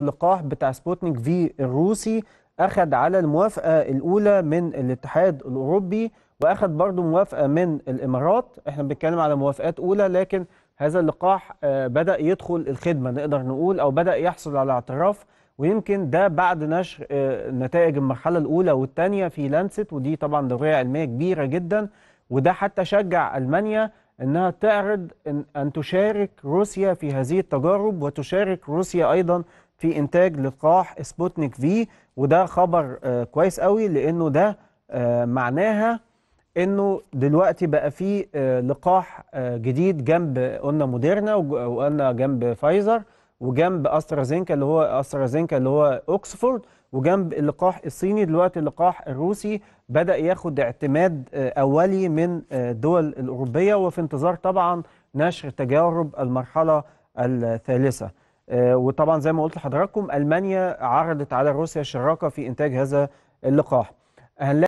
اللقاح بتاع سبوتنيك في الروسي أخد على الموافقة الأولى من الاتحاد الأوروبي وأخد برضه موافقة من الإمارات احنا بنتكلم على موافقات أولى لكن هذا اللقاح آه، بدأ يدخل الخدمة نقدر نقول أو بدأ يحصل على اعتراف ويمكن ده بعد نشر آه، نتائج المرحلة الأولى والثانية في لانست ودي طبعا دورية علمية كبيرة جدا وده حتى شجع ألمانيا أنها تعرض أن, أن تشارك روسيا في هذه التجارب وتشارك روسيا أيضا في إنتاج لقاح سبوتنيك في وده خبر آه، كويس قوي لأنه ده آه، معناها انه دلوقتي بقى في آه، لقاح جديد جنب قلنا موديرنا وقلنا جنب فايزر وجنب استرازينكا اللي هو استرازينكا اللي هو اوكسفورد وجنب اللقاح الصيني دلوقتي اللقاح الروسي بدا ياخد اعتماد آه، اولي من الدول آه، الاوروبيه وفي انتظار طبعا نشر تجارب المرحله الثالثه آه، وطبعا زي ما قلت لحضراتكم المانيا عرضت على روسيا شراكه في انتاج هذا اللقاح